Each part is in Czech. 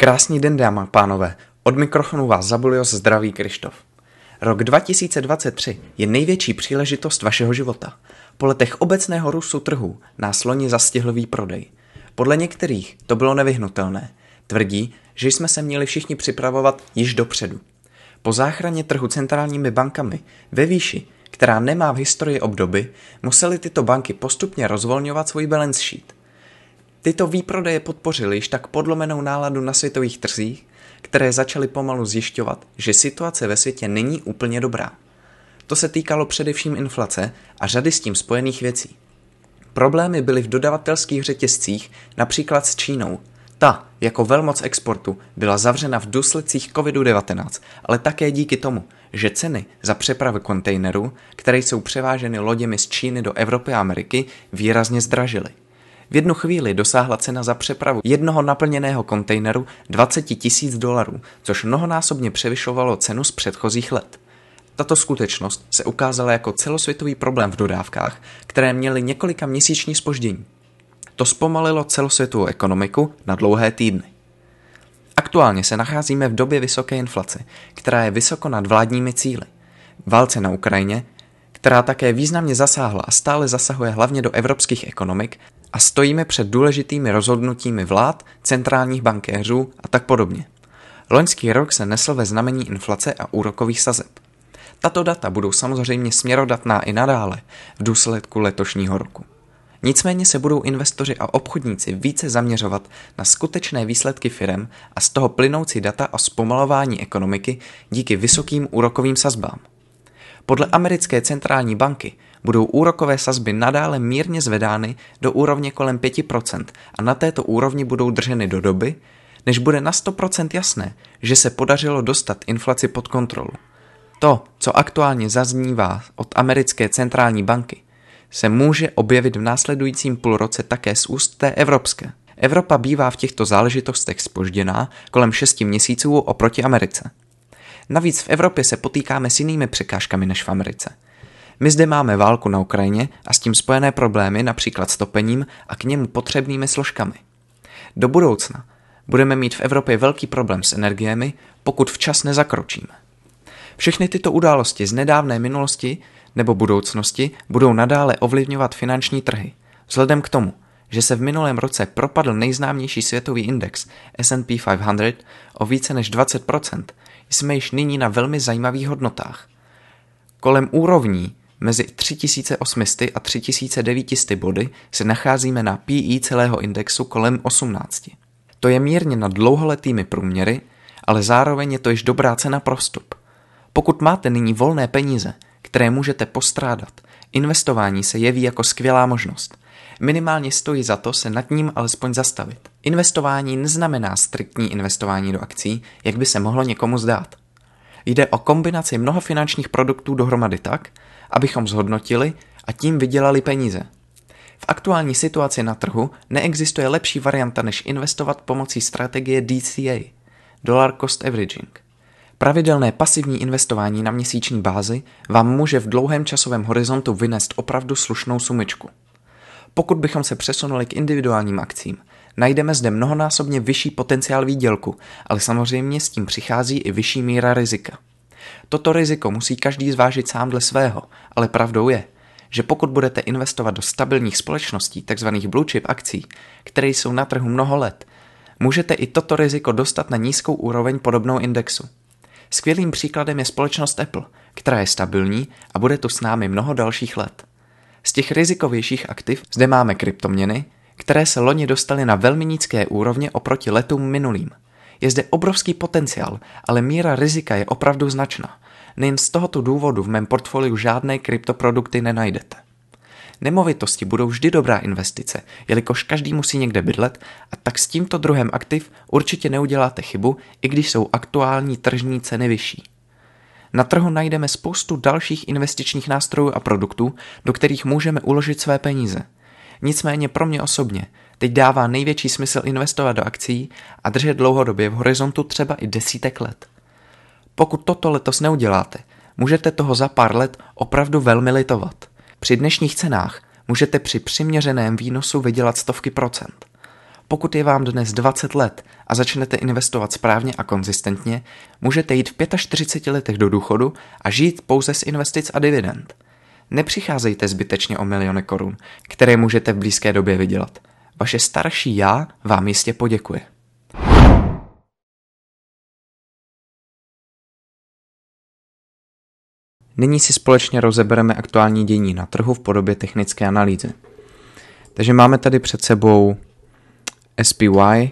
Krásný den, dáma a pánové. Od mikrofonu vás zabulil zdravý Krištof. Rok 2023 je největší příležitost vašeho života. Po letech obecného růstu trhu nás loni zastihl výprodej. Podle některých to bylo nevyhnutelné. Tvrdí, že jsme se měli všichni připravovat již dopředu. Po záchraně trhu centrálními bankami ve výši, která nemá v historii obdoby, museli tyto banky postupně rozvolňovat svůj balance sheet. Tyto výprodeje podpořily již tak podlomenou náladu na světových trzích, které začaly pomalu zjišťovat, že situace ve světě není úplně dobrá. To se týkalo především inflace a řady s tím spojených věcí. Problémy byly v dodavatelských řetězcích, například s Čínou. Ta, jako velmoc exportu, byla zavřena v důsledcích COVID-19, ale také díky tomu, že ceny za přepravy kontejnerů, které jsou převáženy loděmi z Číny do Evropy a Ameriky, výrazně zdražily. V jednu chvíli dosáhla cena za přepravu jednoho naplněného kontejneru 20 tisíc dolarů, což mnohonásobně převyšovalo cenu z předchozích let. Tato skutečnost se ukázala jako celosvětový problém v dodávkách, které měly několika měsíční spoždění. To zpomalilo celosvětovou ekonomiku na dlouhé týdny. Aktuálně se nacházíme v době vysoké inflace, která je vysoko nad vládními cíly. Válce na Ukrajině, která také významně zasáhla a stále zasahuje hlavně do evropských ekonomik, a stojíme před důležitými rozhodnutími vlád, centrálních bankéřů a tak podobně. Loňský rok se nesl ve znamení inflace a úrokových sazeb. Tato data budou samozřejmě směrodatná i nadále v důsledku letošního roku. Nicméně se budou investoři a obchodníci více zaměřovat na skutečné výsledky firm a z toho plynoucí data o zpomalování ekonomiky díky vysokým úrokovým sazbám. Podle americké centrální banky budou úrokové sazby nadále mírně zvedány do úrovně kolem 5% a na této úrovni budou drženy do doby, než bude na 100% jasné, že se podařilo dostat inflaci pod kontrolu. To, co aktuálně zaznívá od americké centrální banky, se může objevit v následujícím půlroce také z úst té evropské. Evropa bývá v těchto záležitostech spožděná kolem 6 měsíců oproti Americe. Navíc v Evropě se potýkáme s jinými překážkami než v Americe – my zde máme válku na Ukrajině a s tím spojené problémy například s topením a k němu potřebnými složkami. Do budoucna budeme mít v Evropě velký problém s energiemi, pokud včas nezakročíme. Všechny tyto události z nedávné minulosti nebo budoucnosti budou nadále ovlivňovat finanční trhy, vzhledem k tomu, že se v minulém roce propadl nejznámější světový index S&P 500 o více než 20%, jsme již nyní na velmi zajímavých hodnotách. Kolem úrovní, Mezi 3800 a 3900 body se nacházíme na PI e celého indexu kolem 18. To je mírně nad dlouholetými průměry, ale zároveň je to již dobrá cena pro vstup. Pokud máte nyní volné peníze, které můžete postrádat, investování se jeví jako skvělá možnost. Minimálně stojí za to se nad ním alespoň zastavit. Investování neznamená striktní investování do akcí, jak by se mohlo někomu zdát. Jde o kombinaci mnoha finančních produktů dohromady tak, abychom zhodnotili a tím vydělali peníze. V aktuální situaci na trhu neexistuje lepší varianta, než investovat pomocí strategie DCA – Dollar Cost Averaging. Pravidelné pasivní investování na měsíční bázi vám může v dlouhém časovém horizontu vynést opravdu slušnou sumičku. Pokud bychom se přesunuli k individuálním akcím, najdeme zde mnohonásobně vyšší potenciál výdělku, ale samozřejmě s tím přichází i vyšší míra rizika. Toto riziko musí každý zvážit sám dle svého, ale pravdou je, že pokud budete investovat do stabilních společností, tzv. blue chip akcí, které jsou na trhu mnoho let, můžete i toto riziko dostat na nízkou úroveň podobnou indexu. Skvělým příkladem je společnost Apple, která je stabilní a bude tu s námi mnoho dalších let. Z těch rizikovějších aktiv zde máme kryptoměny, které se loni dostaly na velmi nízké úrovně oproti letům minulým – je zde obrovský potenciál, ale míra rizika je opravdu značná. Nejen z tohoto důvodu v mém portfoliu žádné kryptoprodukty nenajdete. Nemovitosti budou vždy dobrá investice, jelikož každý musí někde bydlet a tak s tímto druhem aktiv určitě neuděláte chybu, i když jsou aktuální tržní ceny vyšší. Na trhu najdeme spoustu dalších investičních nástrojů a produktů, do kterých můžeme uložit své peníze. Nicméně pro mě osobně Teď dává největší smysl investovat do akcí a držet dlouhodobě v horizontu třeba i desítek let. Pokud toto letos neuděláte, můžete toho za pár let opravdu velmi litovat. Při dnešních cenách můžete při přiměřeném výnosu vydělat stovky procent. Pokud je vám dnes 20 let a začnete investovat správně a konzistentně, můžete jít v 45 letech do důchodu a žít pouze z investic a dividend. Nepřicházejte zbytečně o miliony korun, které můžete v blízké době vydělat. Vaše starší já vám jistě poděkuje. Nyní si společně rozebereme aktuální dění na trhu v podobě technické analýzy. Takže máme tady před sebou SPY,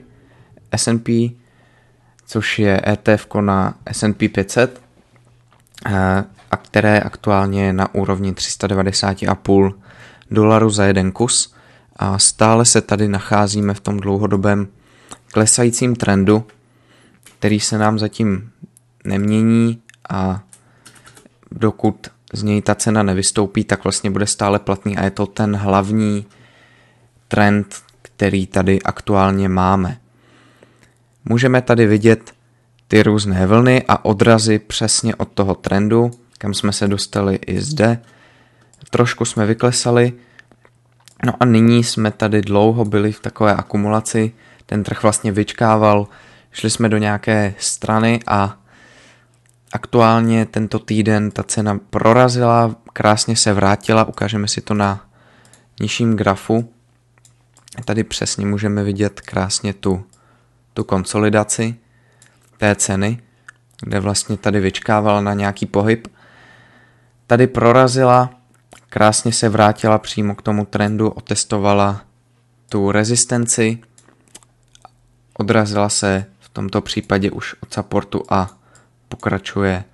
S&P, což je ETF na S&P 500, eh, a které je aktuálně na úrovni 390,5 dolarů za jeden kus a stále se tady nacházíme v tom dlouhodobém klesajícím trendu, který se nám zatím nemění a dokud z něj ta cena nevystoupí, tak vlastně bude stále platný a je to ten hlavní trend, který tady aktuálně máme. Můžeme tady vidět ty různé vlny a odrazy přesně od toho trendu, kam jsme se dostali i zde. Trošku jsme vyklesali, No a nyní jsme tady dlouho byli v takové akumulaci, ten trh vlastně vyčkával, šli jsme do nějaké strany a aktuálně tento týden ta cena prorazila, krásně se vrátila, ukážeme si to na nižším grafu. Tady přesně můžeme vidět krásně tu, tu konsolidaci té ceny, kde vlastně tady vyčkávala na nějaký pohyb. Tady prorazila krásně se vrátila přímo k tomu trendu, otestovala tu rezistenci, odrazila se v tomto případě už od supportu a pokračuje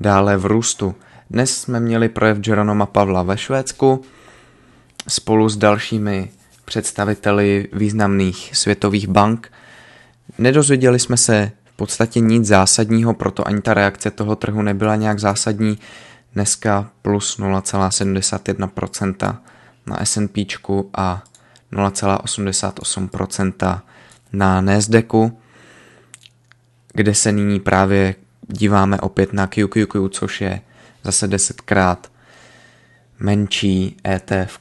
dále v růstu. Dnes jsme měli projev Jeronoma Pavla ve Švédsku spolu s dalšími představiteli významných světových bank. Nedozvěděli jsme se v podstatě nic zásadního, proto ani ta reakce toho trhu nebyla nějak zásadní dneska plus 0,71% na S&P a 0,88% na Nasdaqu, kde se nyní právě díváme opět na QQQ, což je zase desetkrát menší ETF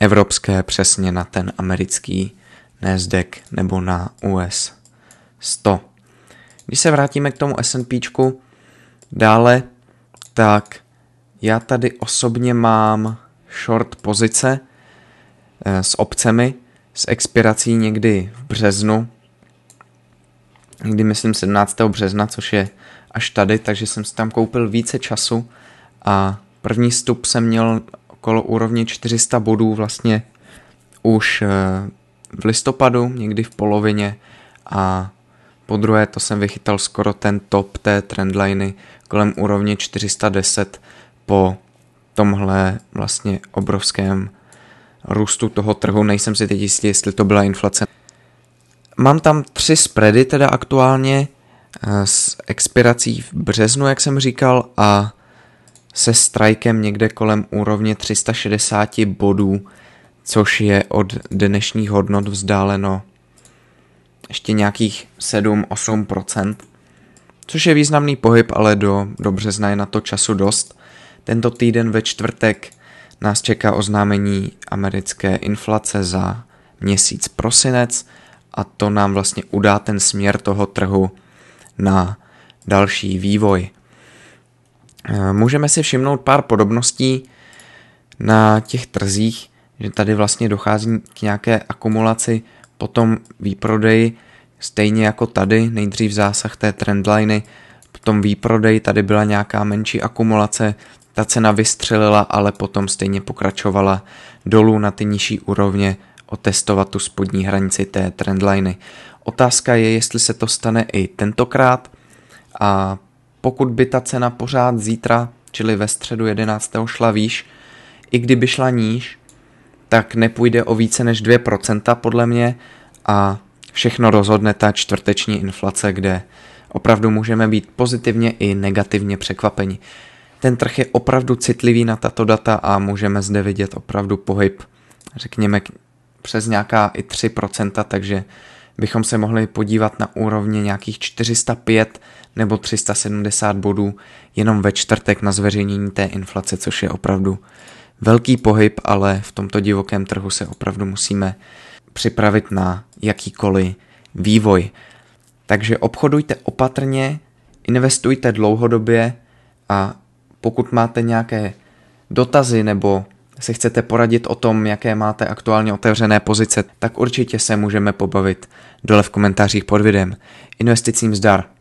evropské přesně na ten americký Nasdaq nebo na US 100. Když se vrátíme k tomu S&P, dále tak, já tady osobně mám short pozice eh, s obcemi, s expirací někdy v březnu, někdy myslím 17. března, což je až tady, takže jsem si tam koupil více času a první stup jsem měl okolo úrovně 400 bodů vlastně už eh, v listopadu, někdy v polovině a po druhé to jsem vychytal skoro ten top té trendliny kolem úrovně 410 po tomhle vlastně obrovském růstu toho trhu. Nejsem si teď jistý, jestli to byla inflace. Mám tam tři spready teda aktuálně eh, s expirací v březnu, jak jsem říkal, a se strajkem někde kolem úrovně 360 bodů, což je od dnešních hodnot vzdáleno ještě nějakých 7-8%, což je významný pohyb, ale do, dobře března na to času dost. Tento týden ve čtvrtek nás čeká oznámení americké inflace za měsíc prosinec a to nám vlastně udá ten směr toho trhu na další vývoj. Můžeme si všimnout pár podobností na těch trzích, že tady vlastně dochází k nějaké akumulaci potom výprodej, stejně jako tady, nejdřív zásah té trendliny, potom výprodej, tady byla nějaká menší akumulace, ta cena vystřelila, ale potom stejně pokračovala dolů na ty nižší úrovně otestovat tu spodní hranici té trendliny. Otázka je, jestli se to stane i tentokrát a pokud by ta cena pořád zítra, čili ve středu 11. šla výš, i kdyby šla níž, tak nepůjde o více než 2% podle mě a všechno rozhodne ta čtvrteční inflace, kde opravdu můžeme být pozitivně i negativně překvapeni. Ten trh je opravdu citlivý na tato data a můžeme zde vidět opravdu pohyb, řekněme, přes nějaká i 3%, takže bychom se mohli podívat na úrovně nějakých 405 nebo 370 bodů jenom ve čtvrtek na zveřejnění té inflace, což je opravdu velký pohyb, ale v tomto divokém trhu se opravdu musíme připravit na jakýkoliv vývoj. Takže obchodujte opatrně, investujte dlouhodobě a pokud máte nějaké dotazy nebo se chcete poradit o tom, jaké máte aktuálně otevřené pozice, tak určitě se můžeme pobavit dole v komentářích pod videem. Investicím zdar!